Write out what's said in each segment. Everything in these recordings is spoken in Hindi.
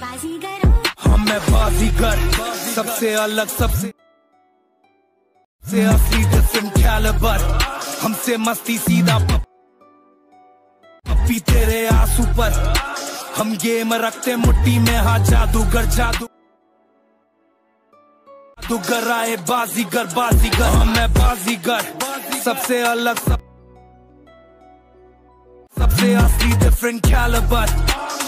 हम हाँ, मैं बाजीगर सबसे अलग सबसे से असली जसिम कैलिबर हमसे मस्ती सीधा पप्पी तेरे आंसू पर हम गेम रखते मुट्ठी में हा जादूगर जादू जादूगर आए बाजीगर बाजीगर हम हाँ, मैं बाजीगर सबसे अलग सब सबसे असली डिफरेंट कैलिबर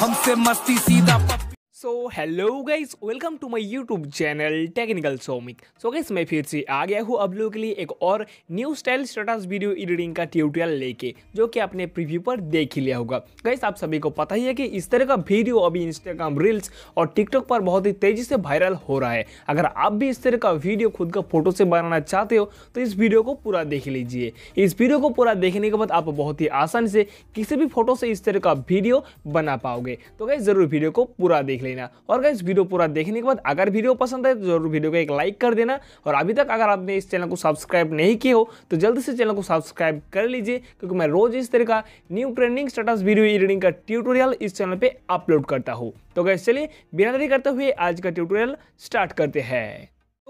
हमसे मस्ती सीधा पप so hello guys welcome to my YouTube channel technical Somik so guys मैं फिर से आ गया हूँ आप लोगों के लिए एक और new style status video editing का ट्यूटोरियल लेके जो कि आपने प्रीव्यू पर देख ही लिया होगा गाइज आप सभी को पता ही है कि इस तरह का वीडियो अभी इंस्टाग्राम रील्स और टिकटॉक पर बहुत ही तेजी से वायरल हो रहा है अगर आप भी इस तरह का वीडियो खुद का फोटो से बनाना चाहते हो तो इस वीडियो को पूरा देख लीजिए इस वीडियो को पूरा देखने के बाद आप बहुत ही आसानी से किसी भी फोटो से इस तरह का वीडियो बना पाओगे तो गाइज ज़रूर वीडियो को पूरा देख लीजिए देना और गाइज वीडियो पूरा देखने के बाद अगर वीडियो पसंद आए तो जरूर वीडियो को एक लाइक कर देना और अभी तक अगर आपने इस चैनल को सब्सक्राइब नहीं किया हो तो जल्दी से चैनल को सब्सक्राइब कर लीजिए क्योंकि मैं रोज इस तरह का new trending status video editing का ट्यूटोरियल इस चैनल पर अपलोड करता हूँ तो गैस चलिए बिना देरी करते हुए आज का ट्यूटोरियल स्टार्ट करते हैं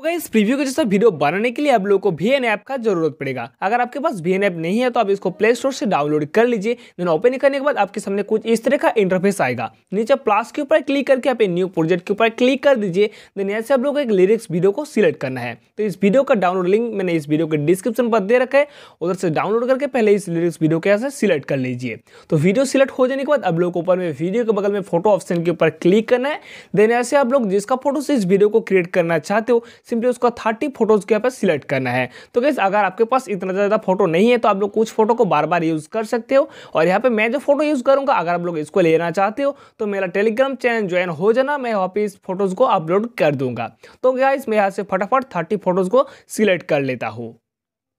तो इस प्रीव्यू के जैसा वीडियो बनाने के लिए आप लोगों को भी एन ऐप का जरूरत पड़ेगा अगर आपके पास वी एन ऐप नहीं है तो आप इसको प्ले स्टोर से डाउनलोड कर लीजिए देन ओपन करने के बाद आपके सामने कुछ इस तरह का इंटरफेस आएगा नीचे प्लस के ऊपर क्लिक करके आप न्यू प्रोजेक्ट के ऊपर क्लिक कर दीजिए देन यहाँ से आप लोग एक लिरिक्स वीडियो को सिलेक्ट करना है तो इस वीडियो का डाउनलोड लिंक मैंने इस वीडियो के डिस्क्रिप्शन पर दे रखा है उधर से डाउनलोड करके पहले इस लिरिक्स वीडियो के यहाँ से सिलेक्ट कर लीजिए तो वीडियो सिलेक्ट हो जाने के बाद आप लोग ऊपर में वीडियो के बगल में फोटो ऑप्शन के ऊपर क्लिक करना है देन यहाँ से आप लोग जिसका फोटो से इस वीडियो को क्रिएट करना चाहते हो सिंपली उसको थर्टी फोटोज़ के यहाँ पर सिलेक्ट करना है तो गैस अगर आपके पास इतना ज़्यादा फोटो नहीं है तो आप लोग कुछ फोटो को बार बार यूज़ कर सकते हो और यहाँ पर मैं जो फोटो यूज़ करूंगा अगर आप लोग इसको लेना चाहते हो तो मेरा टेलीग्राम चैनल ज्वाइन हो जाना मैं वहाँ पे इस फोटोज़ को अपलोड कर दूंगा तो गैस मैं यहाँ से फटाफट थर्टी फोटोज़ को सिलेक्ट कर लेता हूँ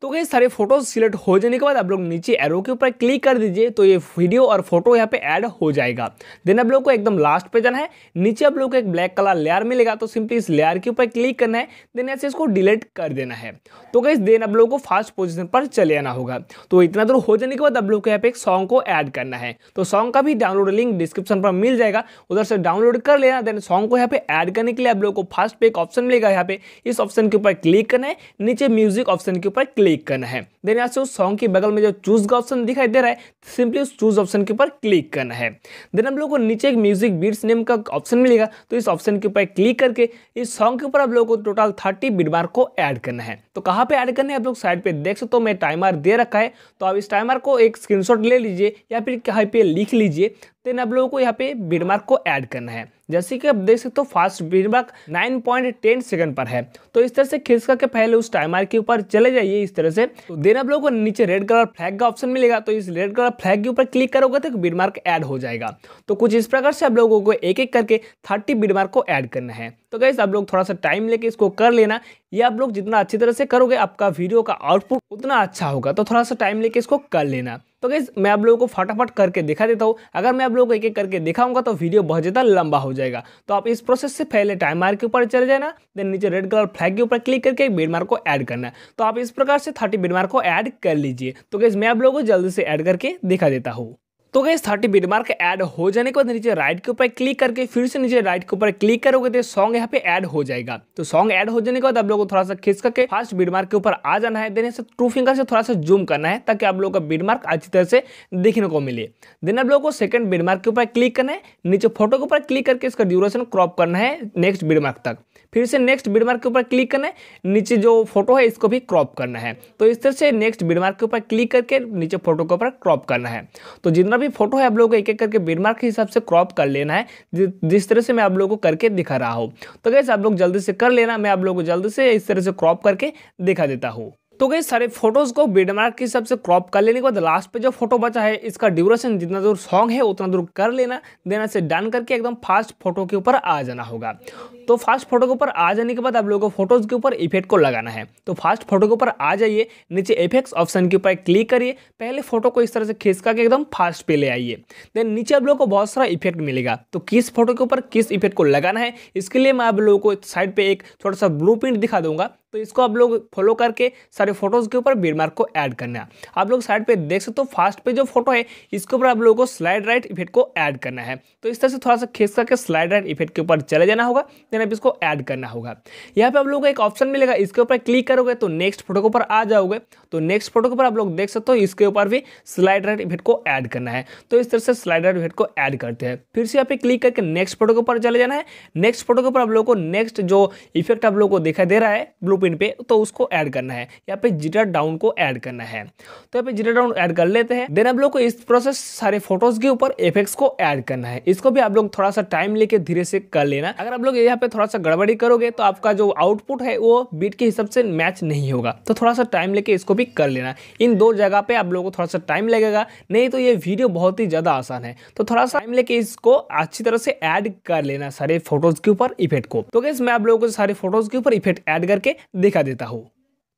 तो कहीं सारे फोटोज सिलेक्ट हो जाने के बाद आप लोग नीचे एरो के ऊपर क्लिक कर दीजिए तो ये वीडियो और फोटो यहाँ पे ऐड हो जाएगा देन आप लोग को एकदम लास्ट पे जाना है नीचे आप लोग को एक ब्लैक कलर लेयर मिलेगा तो सिंपली इस लेयर के ऊपर क्लिक करना है देन ऐसे इसको डिलीट कर देना है तो कहीं देन आप लोग को फास्ट पोजिशन पर चले आना होगा तो इतना दूर हो जाने के बाद आप लोग को यहाँ पे एक सॉन्ग को ऐड करना है तो सॉन्ग का भी डाउनलोड लिंक डिस्क्रिप्शन पर मिल जाएगा उधर से डाउनलोड कर लेना देन सॉन्ग को यहाँ पे ऐड करने के लिए आप लोग को फास्ट पे एक ऑप्शन मिलेगा यहाँ पे इस ऑप्शन के ऊपर क्लिक करना है नीचे म्यूजिक ऑप्शन के ऊपर क्लिक क्लिक करना है देन यहाँ से उस सॉन्ग के बगल में जो चूज का ऑप्शन दिखाई दे रहा है सिंपली उस चूज ऑप्शन के ऊपर क्लिक करना है देन हम लोग को नीचे एक म्यूजिक बीट्स नेम का ऑप्शन मिलेगा तो इस ऑप्शन के ऊपर क्लिक करके इस सॉन्ग के ऊपर आप लोगों को टोटल थर्टी बीट मार्क को ऐड करना है तो कहाँ पर ऐड करना है आप लोग साइड पर देख सकते हो मैं टाइमर दे रखा है तो आप इस टाइमर को एक स्क्रीन ले लीजिए या फिर कहीं पर लिख लीजिए देन आप लोगों को यहाँ पे बीडमार्क को ऐड करना है जैसे कि आप देख सकते हो तो फास्ट बीडमार्क 9.10 सेकंड पर है तो इस तरह से खिसका के पहले उस टाइमर के ऊपर चले जाइए इस तरह से तो देन आप लोगों को नीचे रेड कलर फ्लैग का ऑप्शन मिलेगा तो इस रेड कलर फ्लैग के ऊपर क्लिक करोगे तो बीडमार्क ऐड हो जाएगा तो कुछ इस प्रकार से आप लोगों को एक एक करके थर्टी बीडमार्क को ऐड करना है तो गैस आप लोग थोड़ा सा टाइम लेके इसको कर लेना ये आप लोग जितना अच्छी तरह से करोगे आपका वीडियो का आउटपुट उतना अच्छा होगा तो थोड़ा सा टाइम लेके इसको कर लेना तो गैस मैं आप लोगों को फटाफट करके दिखा देता हूँ अगर मैं आप लोगों को एक एक करके दिखाऊंगा तो वीडियो बहुत ज़्यादा लंबा हो जाएगा तो आप इस प्रोसेस से पहले टाइम मार्क के ऊपर चले जाना देन नीचे रेड कलर फ्लैग के ऊपर क्लिक करके एक बेड मार्क को ऐड करना तो आप इस प्रकार से थर्टी बेड मार्क को ऐड कर लीजिए तो गैस मैं आप लोगों को जल्दी से ऐड करके दिखा देता हूँ तो गई थर्टी बीट मार्क ऐड हो जाने के बाद नीचे राइट के ऊपर क्लिक करके फिर से नीचे राइट के ऊपर क्लिक करोगे तो सॉन्ग यहाँ पे ऐड हो जाएगा तो सॉन्ग ऐड हो जाने के बाद आप लोगों को थोड़ा सा खींच करके फर्स्ट बीट मार्क के ऊपर आ जाना है देने से टू फिंगर से थोड़ा सा जूम करना है ताकि आप लोगों का बीट मार्क अच्छी तरह से देखने को मिले देन आप लोगों को सेकंड बीट मार्क के ऊपर क्लिक करना है नीचे फोटो के ऊपर क्लिक करके इसका ड्यूरेशन क्रॉप करना है नेक्स्ट बीट मार्क तक फिर से नेक्स्ट बीट मार्क के ऊपर क्लिक करना है नीचे जो फोटो है इसको भी क्रॉप करना है तो इस तरह से नेक्स्ट बीट मार्क के ऊपर क्लिक करके नीचे फोटो के ऊपर क्रॉप करना है तो जितना भी फोटो है आप लोगों को एक एक करके बीरमार्क के हिसाब से क्रॉप कर लेना है जिस तरह से मैं आप लोगों को करके दिखा रहा हूँ तो कैसे आप लोग जल्दी से कर लेना मैं आप लोगों को जल्दी से इस तरह से क्रॉप करके दिखा देता हूँ तो गई सारे फोटोज को बीडमार्क के हिसाब से क्रॉप कर लेने के बाद लास्ट पे जो फोटो बचा है इसका ड्यूरेशन जितना दूर सॉन्ग है उतना दूर कर लेना देना से डन करके एकदम फास्ट फोटो के ऊपर आ जाना होगा तो फास्ट फोटो के ऊपर आ जाने के बाद आप लोगों को फोटोज के ऊपर इफेक्ट को लगाना है तो फास्ट फोटो के ऊपर आ जाइए नीचे इफेक्ट्स ऑप्शन के ऊपर क्लिक करिए पहले फोटो को इस तरह से खींचका के एकदम फास्ट पे ले आइए देन नीचे आप लोग को बहुत सारा इफेक्ट मिलेगा तो किस फोटो के ऊपर किस इफेक्ट को लगाना है इसके लिए मैं आप लोगों को साइड पर एक छोटा सा ब्लू दिखा दूंगा तो इसको आप लोग फॉलो करके सारे फोटोज़ के ऊपर बीड मार्क को ऐड करना है आप लोग साइड पे देख सकते हो फास्ट पे जो फोटो है इसके ऊपर आप लोगों को स्लाइड राइट इफेक्ट को ऐड करना है तो इस तरह से थोड़ा सा खींच करके स्लाइड राइट इफेक्ट के ऊपर चले जाना होगा देन आप इसको ऐड करना होगा यहाँ पे आप लोगों को एक ऑप्शन मिलेगा इसके ऊपर क्लिक करोगे तो नेक्स्ट फोटो के ऊपर आ जाओगे तो नेक्स्ट फोटो के ऊपर आप लोग देख सकते हो इसके ऊपर भी स्लाइड राइट इफेक्ट को ऐड करना है तो इस तरह से स्लाइड राइट इफेक्ट को ऐड करते हैं फिर से यहाँ पे क्लिक करके नेक्स्ट फोटो के ऊपर चले जाना है नेक्स्ट फोटो के ऊपर आप लोग को नेक्स्ट जो इफेक्ट आप लोग को दिखाई दे रहा है ब्लू पिन पे तो उसको ऐड करना है यहाँ पे जिटर डाउन को ऐड करना है तो यहाँ पे जिटर डाउन ऐड कर लेते हैं देन आप लोग को इस प्रोसेस सारे फोटोज के ऊपर इफेक्ट्स को ऐड करना है इसको भी आप लोग थोड़ा सा टाइम लेके धीरे से कर लेना अगर आप लोग यहाँ पे थोड़ा सा गड़बड़ी करोगे तो आपका जो आउटपुट है वो बीट के हिसाब से मैच नहीं होगा तो थोड़ा सा टाइम लेके इसको भी कर लेना इन दो जगह पे आप लोगों को थोड़ा सा टाइम लगेगा नहीं तो ये वीडियो बहुत ही ज़्यादा आसान है तो थोड़ा सा टाइम लेके इसको अच्छी तरह से ऐड कर लेना सारे फोटोज के ऊपर इफेक्ट को तो कैसे मैं आप लोगों को सारे फोटोज के ऊपर इफेक्ट ऐड करके दिखा देता हो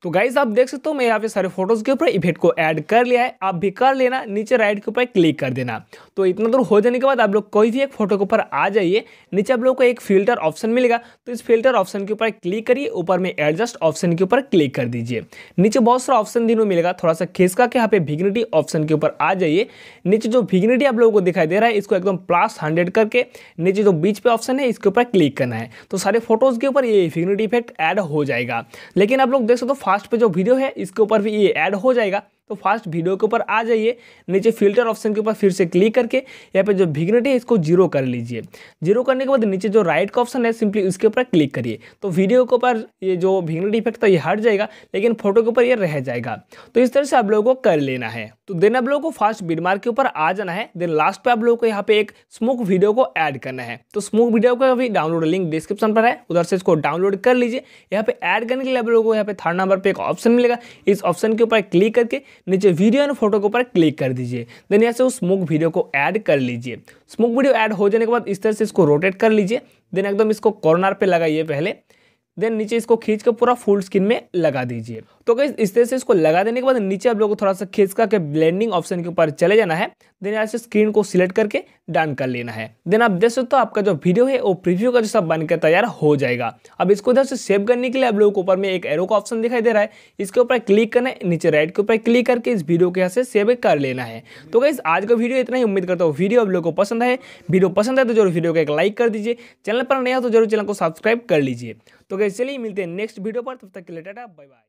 तो गाइज आप देख सकते हो मैं यहाँ पे सारे फोटोज के ऊपर इफेक्ट को ऐड कर लिया है आप भी कर लेना नीचे राइट के ऊपर क्लिक कर देना तो इतना दूर हो जाने के बाद आप लोग कोई भी एक फोटो के ऊपर आ जाइए नीचे आप लोग को एक फिल्टर ऑप्शन मिलेगा तो इस फिल्टर ऑप्शन के ऊपर क्लिक करिए ऊपर में एडजस्ट ऑप्शन के ऊपर क्लिक कर दीजिए नीचे बहुत सारा ऑप्शन दिनों मिलेगा थोड़ा सा खेसका के यहाँ पे भिग्निटी ऑप्शन के ऊपर आ जाइए नीचे जो भिग्निटी आप लोगों को दिखाई दे रहा है इसको एकदम प्लस हंड्रेड करके नीचे जो बीच पे ऑप्शन है इसके ऊपर क्लिक करना है तो सारे फोटोज के ऊपर ये फिग्निटी इफेक्ट ऐड हो जाएगा लेकिन आप लोग देख सकते हो लास्ट पे जो वीडियो है इसके ऊपर भी ये ऐड हो जाएगा तो फास्ट वीडियो के ऊपर आ जाइए नीचे फिल्टर ऑप्शन के ऊपर फिर से क्लिक करके यहाँ पे जो विग्नेट है इसको जीरो कर लीजिए जीरो करने के बाद नीचे जो राइट का ऑप्शन है सिंपली उसके ऊपर क्लिक करिए तो वीडियो के ऊपर ये जो विग्नेट इफेक्ट था ये हट जाएगा लेकिन फोटो के ऊपर ये रह जाएगा तो इस तरह से आप लोगों को कर लेना है तो देन आप लोगों को फास्ट बीडमार्क के ऊपर आ जाना है देन लास्ट पर आप लोगों को यहाँ पे एक स्मोक वीडियो को ऐड करना है तो स्मोक वीडियो का भी डाउनलोड लिंक डिस्क्रिप्शन पर है उधर से इसको डाउनलोड कर लीजिए यहाँ पे ऐड करने के लिए आप लोगों को यहाँ पे थर्ड नंबर पर एक ऑप्शन मिलेगा इस ऑप्शन के ऊपर क्लिक करके नीचे वीडियो एंड फोटो के ऊपर क्लिक कर दीजिए देन यहाँ से उस स्मोक वीडियो को ऐड कर लीजिए स्मोक वीडियो ऐड हो जाने के बाद इस तरह से इसको रोटेट कर लीजिए देन एकदम इसको कॉर्नर पर लगाइए पहले देन नीचे इसको खींच कर पूरा फुल स्किन में लगा दीजिए तो कहीं इस तरह से इसको लगा देने के बाद नीचे आप लोगों को थोड़ा सा खींच करके ब्लेंडिंग ऑप्शन के ऊपर चले जाना है देन यहाँ से स्क्रीन को सिलेक्ट करके डन कर लेना है देन आप देख सकते हो आपका जो वीडियो है वो प्रीव्यू का जो सब बनकर तैयार हो जाएगा अब इसको इधर से सेव करने के लिए आप लोगों को ऊपर में एक एरो का ऑप्शन दिखाई दे रहा है इसके ऊपर क्लिक करना है नीचे राइट के ऊपर क्लिक करके इस वीडियो के यहाँ से सेव कर लेना है तो कहीं आज का वीडियो इतना ही उम्मीद करता हूँ वीडियो आप लोग को पसंद है वीडियो पसंद है तो जरूर वीडियो को एक लाइक कर दीजिए चैनल पर नया तो जरूर चैनल को सब्सक्राइब कर लीजिए तो चलिए मिलते हैं नेक्स्ट वीडियो पर तब तक के लिए टाटा बाय बाय